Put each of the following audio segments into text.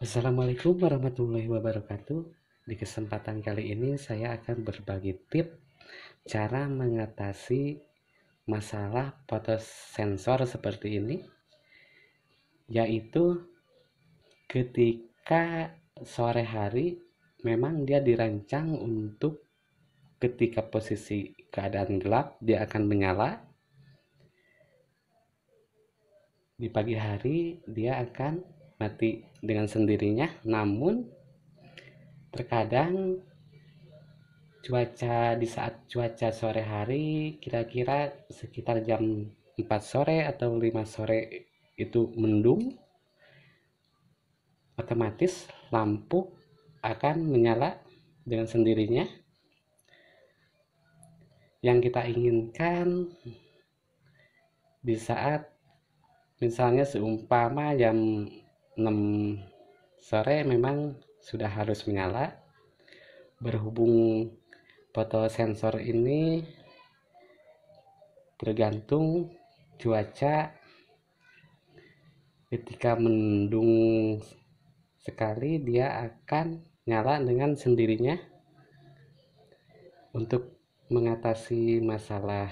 Assalamualaikum warahmatullahi wabarakatuh. Di kesempatan kali ini saya akan berbagi tip cara mengatasi masalah foto sensor seperti ini yaitu ketika sore hari memang dia dirancang untuk ketika posisi keadaan gelap dia akan menyala di pagi hari dia akan mati dengan sendirinya namun terkadang cuaca di saat cuaca sore hari kira-kira sekitar jam 4 sore atau 5 sore itu mendung otomatis lampu akan menyala dengan sendirinya yang kita inginkan di saat misalnya seumpama jam 6 sore memang sudah harus menyala berhubung foto sensor ini tergantung cuaca ketika mendung sekali dia akan nyala dengan sendirinya untuk mengatasi masalah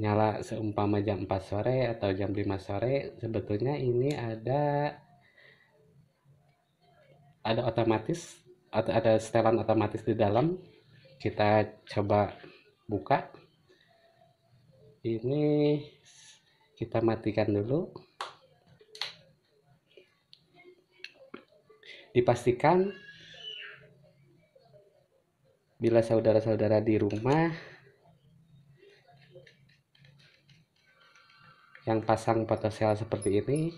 nyala seumpama jam 4 sore atau jam 5 sore sebetulnya ini ada ada otomatis atau ada setelan otomatis di dalam kita coba buka ini kita matikan dulu dipastikan bila saudara-saudara di rumah yang pasang sel seperti ini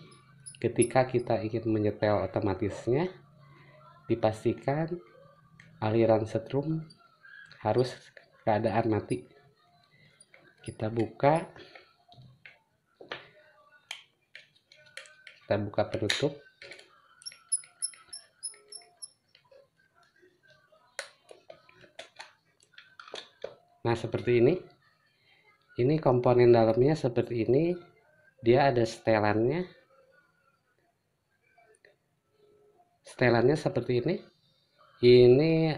ketika kita ingin menyetel otomatisnya dipastikan aliran setrum harus keadaan mati kita buka kita buka penutup nah seperti ini ini komponen dalamnya seperti ini dia ada setelannya setelannya seperti ini ini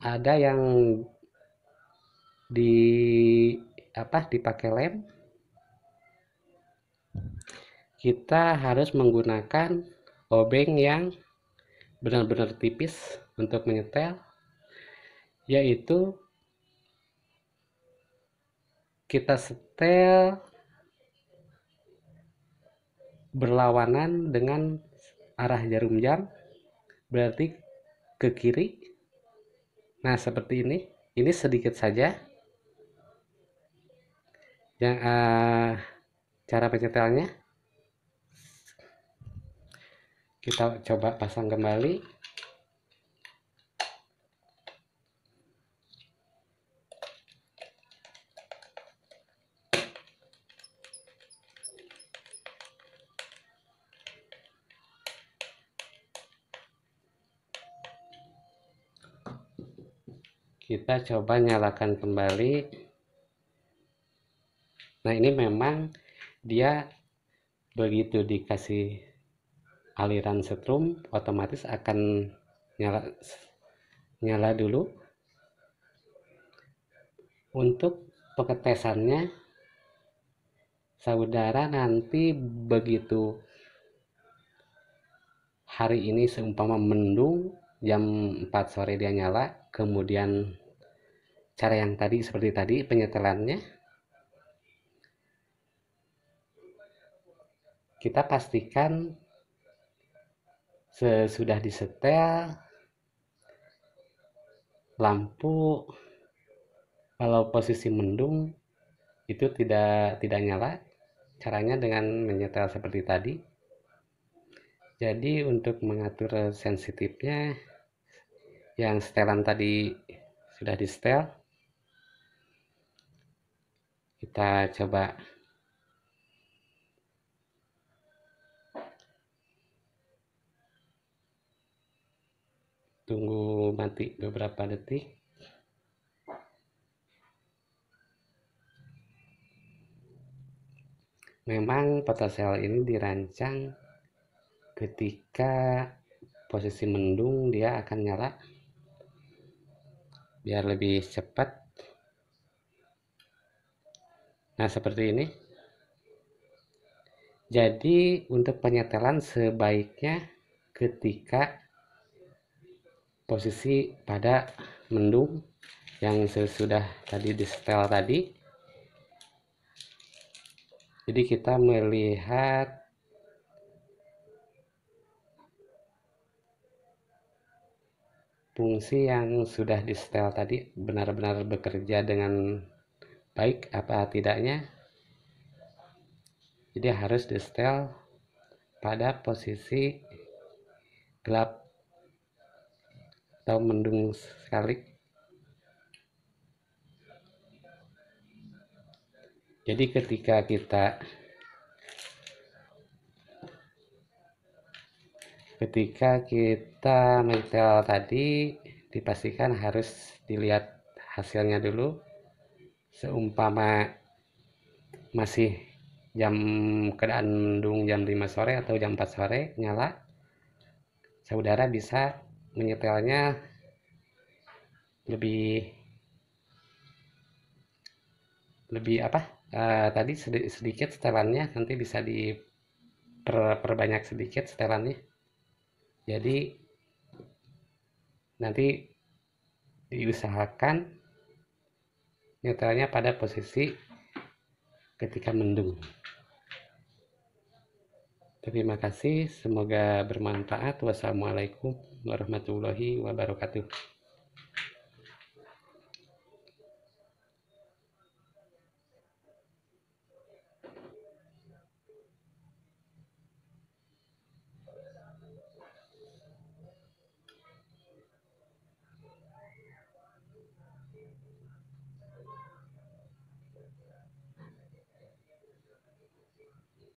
ada yang di apa dipakai lem kita harus menggunakan obeng yang benar-benar tipis untuk menyetel yaitu kita setel berlawanan dengan arah jarum jam berarti ke kiri nah seperti ini ini sedikit saja yang uh, cara penyetelnya, kita coba pasang kembali kita coba nyalakan kembali nah ini memang dia begitu dikasih aliran setrum otomatis akan nyala nyala dulu untuk pengetesannya saudara nanti begitu hari ini seumpama mendung jam 4 sore dia nyala kemudian cara yang tadi seperti tadi penyetelannya kita pastikan sesudah disetel lampu kalau posisi mendung itu tidak tidak nyala caranya dengan menyetel seperti tadi jadi untuk mengatur sensitifnya yang setelan tadi sudah di setel kita coba tunggu mati beberapa detik memang sel ini dirancang ketika posisi mendung dia akan nyala biar lebih cepat nah seperti ini jadi untuk penyetelan sebaiknya ketika posisi pada mendung yang sesudah tadi disetel tadi jadi kita melihat fungsi yang sudah di setel tadi benar-benar bekerja dengan baik apa tidaknya jadi harus di setel pada posisi gelap atau mendung sekali jadi ketika kita ketika kita menyetel tadi dipastikan harus dilihat hasilnya dulu seumpama masih jam keadaan mendung jam 5 sore atau jam 4 sore nyala saudara bisa menyetelnya lebih lebih apa uh, tadi sedikit setelannya nanti bisa diperbanyak sedikit setelannya jadi nanti diusahakan netralnya pada posisi ketika mendung terima kasih semoga bermanfaat wassalamualaikum warahmatullahi wabarakatuh